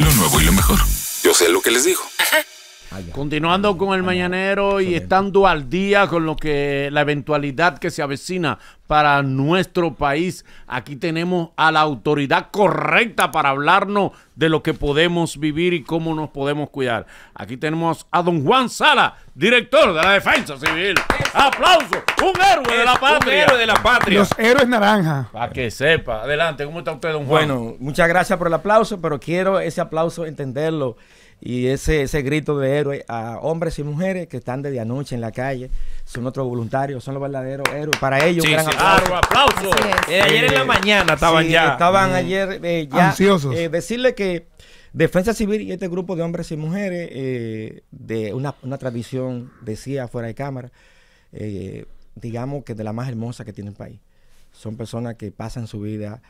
lo nuevo y lo mejor. Yo sé lo que les digo. Ah, Continuando con el mañanero y estando al día con lo que la eventualidad que se avecina para nuestro país, aquí tenemos a la autoridad correcta para hablarnos de lo que podemos vivir y cómo nos podemos cuidar. Aquí tenemos a don Juan Sala, director de la Defensa Civil. Aplauso, un héroe de la patria. Un héroe de la patria. Los héroes naranja. Para que sepa. Adelante, ¿cómo está usted, don Juan? Bueno, muchas gracias por el aplauso, pero quiero ese aplauso entenderlo y ese, ese grito de héroe a hombres y mujeres que están desde anoche en la calle, son otros voluntarios, son los verdaderos héroes. Para ellos, un gran aplauso. Eh, ayer en la mañana estaban ya. Estaban mm. ayer eh, ya. Ansiosos. Eh, decirle que Defensa Civil y este grupo de hombres y mujeres, de una, una tradición, decía fuera de cámara, digamos que de la más hermosa que tiene el país. Son personas que pasan su vida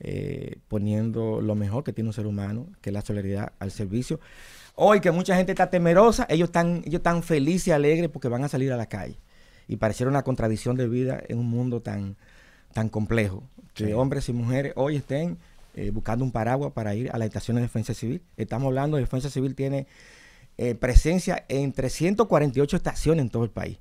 eh, poniendo lo mejor que tiene un ser humano, que es la solidaridad al servicio. Hoy que mucha gente está temerosa, ellos están, ellos están felices y alegres porque van a salir a la calle. Y pareciera una contradicción de vida en un mundo tan, tan complejo. Que hombres y mujeres hoy estén eh, buscando un paraguas para ir a la estación de defensa civil. Estamos hablando de defensa civil tiene eh, presencia en 348 estaciones en todo el país.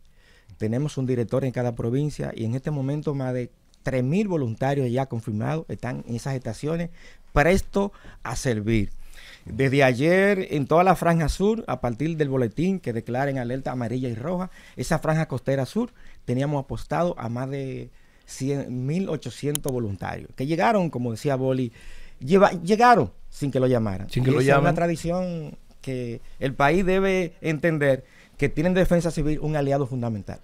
Tenemos un director en cada provincia y en este momento más de 3.000 voluntarios ya confirmados están en esas estaciones presto a servir. Desde ayer en toda la franja sur, a partir del boletín que declaren alerta amarilla y roja, esa franja costera sur teníamos apostado a más de 1.800 voluntarios, que llegaron, como decía Boli, llegaron sin que lo llamaran. Es una tradición que el país debe entender que tienen defensa civil un aliado fundamental.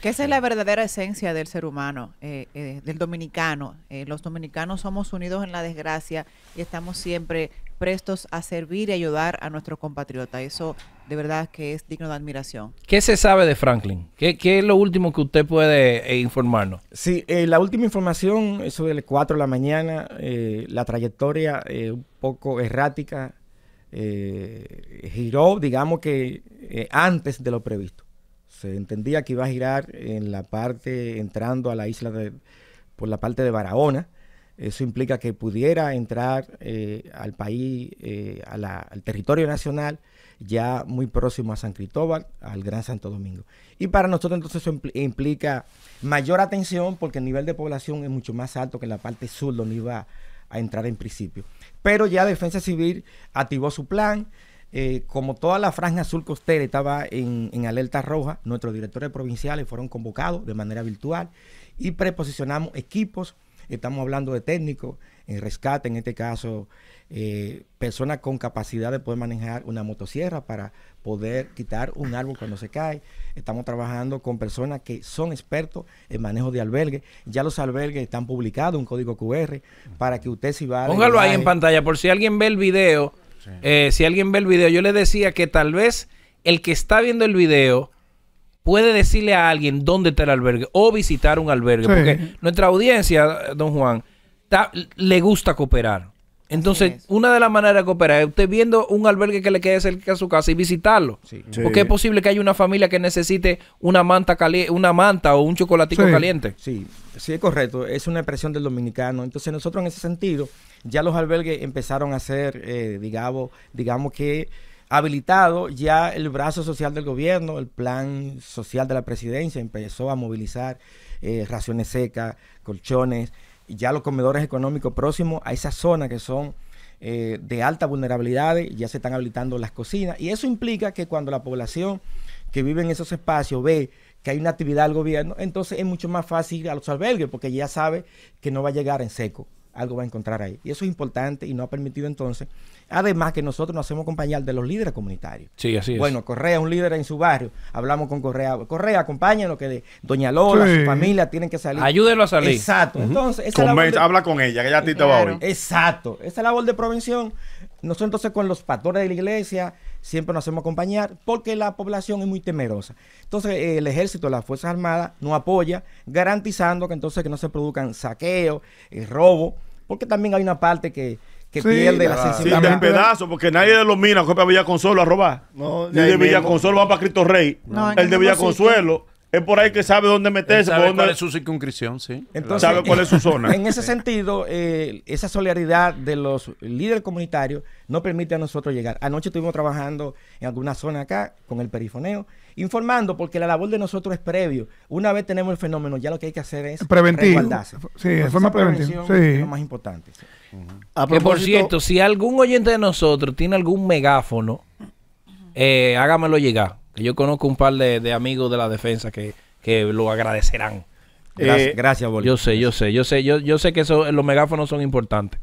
Que esa es la verdadera esencia del ser humano, eh, eh, del dominicano. Eh, los dominicanos somos unidos en la desgracia y estamos siempre prestos a servir y ayudar a nuestros compatriotas. Eso de verdad que es digno de admiración. ¿Qué se sabe de Franklin? ¿Qué, es lo último que usted puede informarnos? Sí, la última información, eso de 4 de la mañana, la trayectoria un poco errática, giró, digamos que antes de lo previsto. Se entendía que iba a girar en la parte, entrando a la isla por la parte de Barahona. Eso implica que pudiera entrar eh, al país, eh, al territorio nacional, ya muy próximo a San Cristóbal, al Gran Santo Domingo. Y para nosotros entonces eso implica mayor atención porque el nivel de población es mucho más alto que la parte sur donde iba a entrar en principio. Pero ya Defensa Civil activó su plan, eh, como toda la franja azul costera estaba en, alerta roja, nuestros directores provinciales fueron convocados de manera virtual y preposicionamos equipos, estamos hablando de técnicos en eh, rescate, en este caso, eh, personas con capacidad de poder manejar una motosierra para poder quitar un árbol cuando se cae. Estamos trabajando con personas que son expertos en manejo de albergues. Ya los albergues están publicados, un código QR, para que usted si va... Póngalo ahí en pantalla, por si alguien ve el video eh, si alguien ve el video, yo le decía que tal vez el que está viendo el video puede decirle a alguien dónde está el albergue o visitar un albergue. Porque nuestra audiencia, don Juan, le gusta cooperar. Entonces, una de las maneras de cooperar es usted viendo un albergue que le quede cerca de su casa y visitarlo. Porque es posible que haya una familia que necesite una manta caliente, una manta o un chocolatico caliente. Sí, sí es correcto. Es una expresión del dominicano. Entonces, nosotros en ese sentido, ya los albergues empezaron a ser, eh, digamos, digamos que habilitado ya el brazo social del gobierno, el plan social de la presidencia empezó a movilizar eh, raciones secas, colchones, ya los comedores económicos próximos a esas zonas que son eh, de alta vulnerabilidad, ya se están habilitando las cocinas. Y eso implica que cuando la población que vive en esos espacios ve que hay una actividad del gobierno, entonces es mucho más fácil a los albergues porque ya sabe que no va a llegar en seco algo va a encontrar ahí. Y eso es importante y nos ha permitido entonces, además que nosotros nos hacemos acompañar de los líderes comunitarios. Sí, así es. Bueno, Correa es un líder en su barrio, hablamos con Correa, Correa, lo que Doña Lola, su familia tienen que salir. Ayúdenlo a salir. Exacto. Entonces, esa habla con ella, que ella a ti te va a oír. Exacto. Esa labor de prevención, nosotros entonces con los pastores de la iglesia siempre nos hacemos acompañar porque la población es muy temerosa. Entonces eh, el ejército, las Fuerzas Armadas nos apoya garantizando que entonces que no se produzcan saqueos, eh, robo porque también hay una parte que, que pierde la, sensibilidad. Sí, en pedazo, porque nadie de los minas copia Villa Consuelo a robar. No, ni de Villa Consuelo va para Cristo Rey. el de Villa Consuelo es por ahí que sabe dónde meterse. Sabe cuál es su circunscripción, sí. Entonces, sabe cuál es su zona. En ese sentido, eh, esa solidaridad de los líderes comunitarios no permite a nosotros llegar. Anoche estuvimos trabajando en alguna zona acá con el perifoneo, informando porque la labor de nosotros es previo. Una vez tenemos el fenómeno, ya lo que hay que hacer es preventivo. Sí, de forma preventiva. Sí. Es lo más importante. por cierto, si algún oyente de nosotros tiene algún megáfono, eh, hágamelo llegar yo conozco un par de, amigos de la defensa que, lo agradecerán. Gracias, eh, Yo sé, yo sé, yo sé, yo, yo sé que los megáfonos son importantes.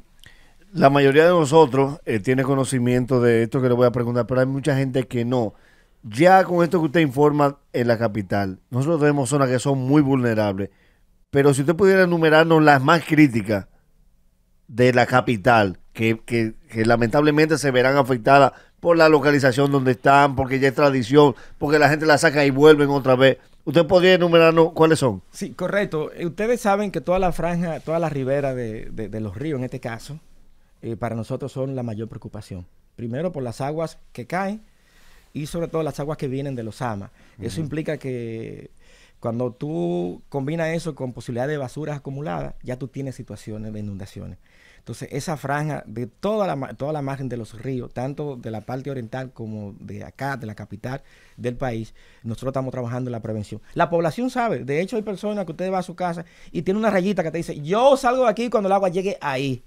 La mayoría de nosotros eh, tiene conocimiento de esto que le voy a preguntar, pero hay mucha gente que no. Ya con esto que usted informa en la capital, nosotros tenemos zonas que son muy vulnerables, pero si usted pudiera enumerarnos las más críticas de la capital, que lamentablemente se verán afectadas por la localización donde están, porque ya es tradición, porque la gente la saca y vuelven otra vez. ¿Usted podría enumerarnos cuáles son? Sí, correcto. Eh, ustedes saben que toda la franja, toda la ribera de, los ríos en este caso, eh, para nosotros son la mayor preocupación. Primero por las aguas que caen y sobre todo las aguas que vienen de los AMA. Eso implica que cuando tú combinas eso con posibilidades de basuras acumuladas, ya tú tienes situaciones de inundaciones. Entonces, esa franja de toda la, toda la margen de los ríos, tanto de la parte oriental como de acá, de la capital del país, nosotros estamos trabajando en la prevención. La población sabe, de hecho hay personas que usted va a su casa y tiene una rayita que te dice, yo salgo de aquí cuando el agua llegue ahí.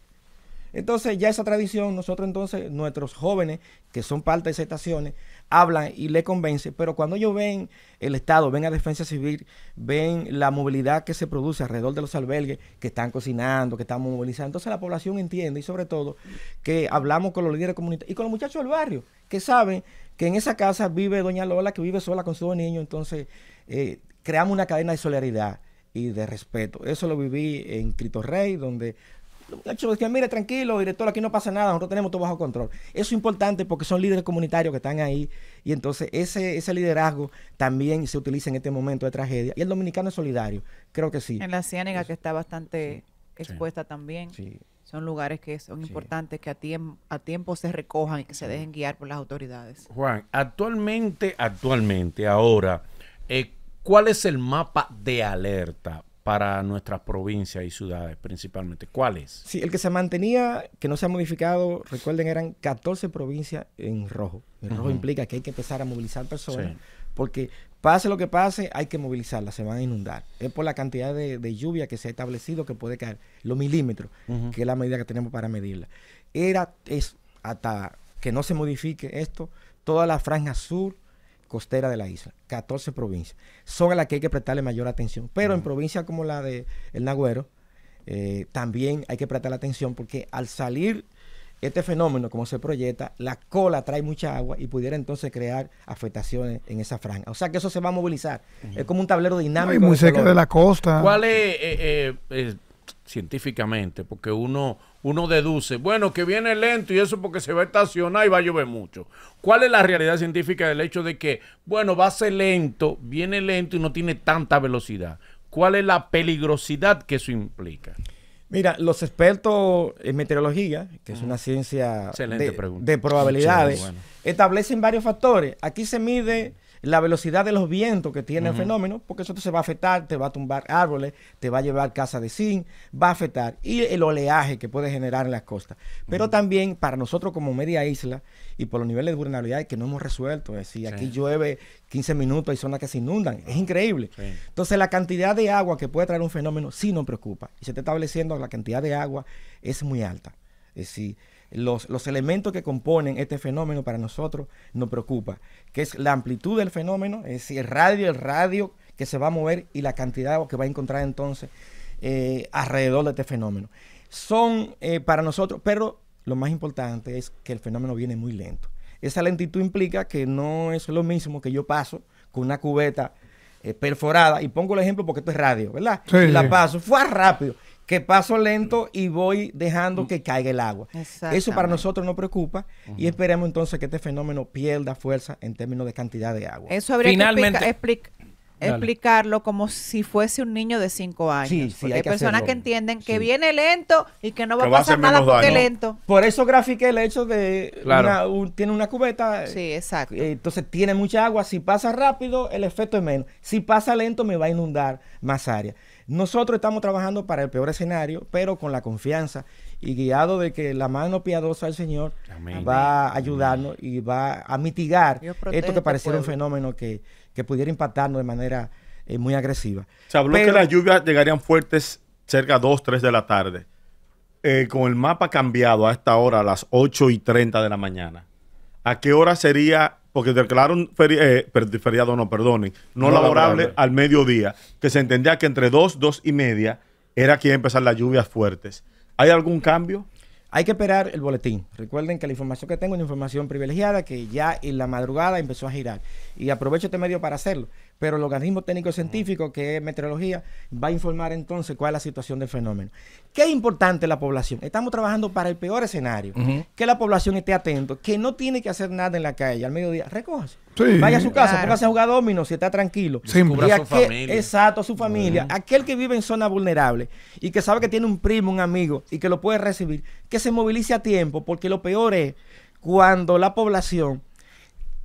Entonces ya esa tradición, nosotros entonces, nuestros jóvenes que son parte de esas estaciones, hablan y le convence pero cuando ellos ven el Estado, ven a Defensa Civil, ven la movilidad que se produce alrededor de los albergues, que están cocinando, que están movilizando, entonces la población entiende y sobre todo que hablamos con los líderes comunitarios y con los muchachos del barrio, que saben que en esa casa vive doña Lola, que vive sola con sus dos niños, entonces eh, creamos una cadena de solidaridad y de respeto. Eso lo viví en Crito Rey, donde los mire, tranquilo, director, aquí no pasa nada, nosotros tenemos todo bajo control. Eso es importante porque son líderes comunitarios que están ahí y entonces ese, ese liderazgo también se utiliza en este momento de tragedia. Y el dominicano es solidario, creo que sí. En la Ciénaga, que está bastante expuesta también. Son lugares que son importantes que a, a tiempo se recojan y que se dejen guiar por las autoridades. Juan, actualmente, actualmente, ahora, eh, ¿cuál es el mapa de alerta? para nuestras provincias y ciudades principalmente. ¿Cuáles? Sí, el que se mantenía, que no se ha modificado, recuerden, eran 14 provincias en rojo. El rojo implica que hay que empezar a movilizar personas, porque pase lo que pase, hay que movilizarlas, se van a inundar. Es por la cantidad de, lluvia que se ha establecido que puede caer, los milímetros, que es la medida que tenemos para medirla. Era, es, hasta que no se modifique esto, toda la franja sur, costera de la isla, 14 provincias, son a las que hay que prestarle mayor atención. Pero en provincias como la de El Nagüero, eh, también hay que prestarle atención porque al salir este fenómeno, como se proyecta, la cola trae mucha agua y pudiera entonces crear afectaciones en esa franja. O sea que eso se va a movilizar. Es como un tablero dinámico. muy cerca de la costa. ¿Cuál es, eh, eh, eh científicamente, porque uno, uno deduce, bueno, que viene lento y eso porque se va a estacionar y va a llover mucho. ¿Cuál es la realidad científica del hecho de que, bueno, va a ser lento, viene lento y no tiene tanta velocidad? ¿Cuál es la peligrosidad que eso implica? Mira, los expertos en meteorología, que es una ciencia de, probabilidades, establecen varios factores. Aquí se mide la velocidad de los vientos que tiene el fenómeno, porque eso se va a afectar, te va a tumbar árboles, te va a llevar casa de zinc, va a afectar y el oleaje que puede generar en las costas. Pero también para nosotros como media isla y por los niveles de vulnerabilidad que no hemos resuelto, es decir, aquí llueve 15 minutos, hay zonas que se inundan, es increíble. Entonces la cantidad de agua que puede traer un fenómeno sí nos preocupa y se está estableciendo la cantidad de agua es muy alta. Es decir, los, elementos que componen este fenómeno para nosotros nos preocupa, que es la amplitud del fenómeno, es decir, el radio, el radio que se va a mover y la cantidad que va a encontrar entonces eh, alrededor de este fenómeno. Son eh, para nosotros, pero lo más importante es que el fenómeno viene muy lento. Esa lentitud implica que no es lo mismo que yo paso con una cubeta eh, perforada, y pongo el ejemplo porque esto es radio, ¿verdad? Sí, la paso, fue rápido que paso lento y voy dejando mm. que caiga el agua. Eso para nosotros no preocupa y esperemos entonces que este fenómeno pierda fuerza en términos de cantidad de agua. Eso habría que explicar explicarlo como si fuese un niño de 5 años. Sí, hay, personas que entienden que viene lento y que no va, a pasar nada porque lento. Por eso grafiqué el hecho de tiene una cubeta. Eh, sí, exacto. Eh, entonces tiene mucha agua. Si pasa rápido, el efecto es menos. Si pasa lento, me va a inundar más área. Nosotros estamos trabajando para el peor escenario, pero con la confianza y guiado de que la mano piadosa del Señor va a ayudarnos y va a mitigar esto que pareciera un fenómeno que que pudiera impactarnos de manera eh, muy agresiva. Se habló que las lluvias llegarían fuertes cerca de 2, 3 de la tarde. Eh, con el mapa cambiado a esta hora, a las 8 y 30 de la mañana, ¿a qué hora sería? Porque declararon eh, feriado, no, perdonen, no, laborable, al mediodía, que se entendía que entre 2, 2 y media era que iba a empezar las lluvias fuertes. ¿Hay algún cambio? Hay que esperar el boletín. Recuerden que la información que tengo es una información privilegiada que ya en la madrugada empezó a girar. Y aprovecho este medio para hacerlo. Pero el organismo técnico científico, que es meteorología, va a informar entonces cuál es la situación del fenómeno. ¿Qué es importante la población? Estamos trabajando para el peor escenario. Que la población esté atento, que no tiene que hacer nada en la calle. Al mediodía, recójase Vaya a su casa, porque póngase a jugar domino si está tranquilo. Sí, a su familia. Exacto, su familia. Aquel que vive en zona vulnerable y que sabe que tiene un primo, un amigo y que lo puede recibir, que se movilice a tiempo, porque lo peor es cuando la población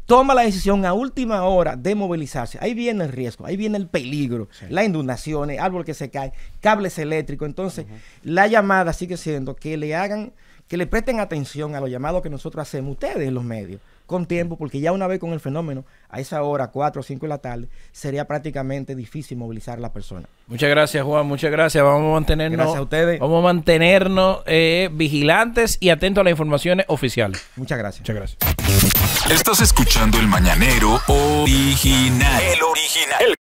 toma la decisión a última hora de movilizarse. Ahí viene el riesgo, ahí viene el peligro, las inundaciones, árbol que se cae, cables eléctricos. Entonces, la llamada sigue siendo que le hagan, que le presten atención a los llamados que nosotros hacemos, ustedes los medios con tiempo, porque ya una vez con el fenómeno, a esa hora, 4 o 5 de la tarde, sería prácticamente difícil movilizar a la persona. Muchas gracias, Juan, muchas gracias. Vamos a mantenernos, a ustedes. Vamos a mantenernos eh, vigilantes y atentos a las informaciones oficiales. Muchas gracias. Muchas gracias. Estás escuchando el mañanero original. El original.